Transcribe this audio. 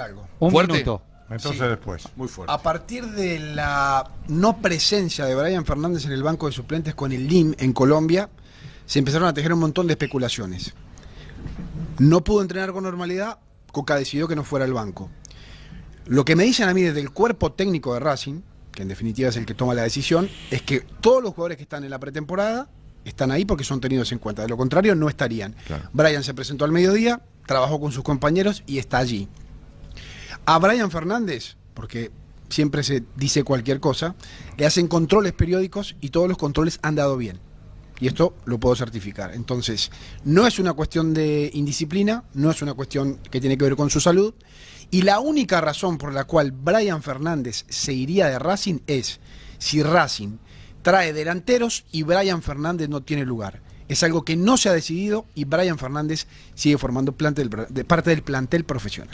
algo. Un ¿Fuerte? minuto. Entonces después. Muy fuerte. A partir de la no presencia de Brian Fernández en el banco de suplentes con el LIM en Colombia, se empezaron a tejer un montón de especulaciones. No pudo entrenar con normalidad, Coca decidió que no fuera al banco. Lo que me dicen a mí desde el cuerpo técnico de Racing, que en definitiva es el que toma la decisión, es que todos los jugadores que están en la pretemporada están ahí porque son tenidos en cuenta. De lo contrario, no estarían. Brian se presentó al mediodía, trabajó con sus compañeros y está allí. A Brian Fernández, porque siempre se dice cualquier cosa, le hacen controles periódicos y todos los controles han dado bien. Y esto lo puedo certificar. Entonces, no es una cuestión de indisciplina, no es una cuestión que tiene que ver con su salud. Y la única razón por la cual Brian Fernández se iría de Racing es si Racing trae delanteros y Brian Fernández no tiene lugar. Es algo que no se ha decidido y Brian Fernández sigue formando parte del plantel profesional.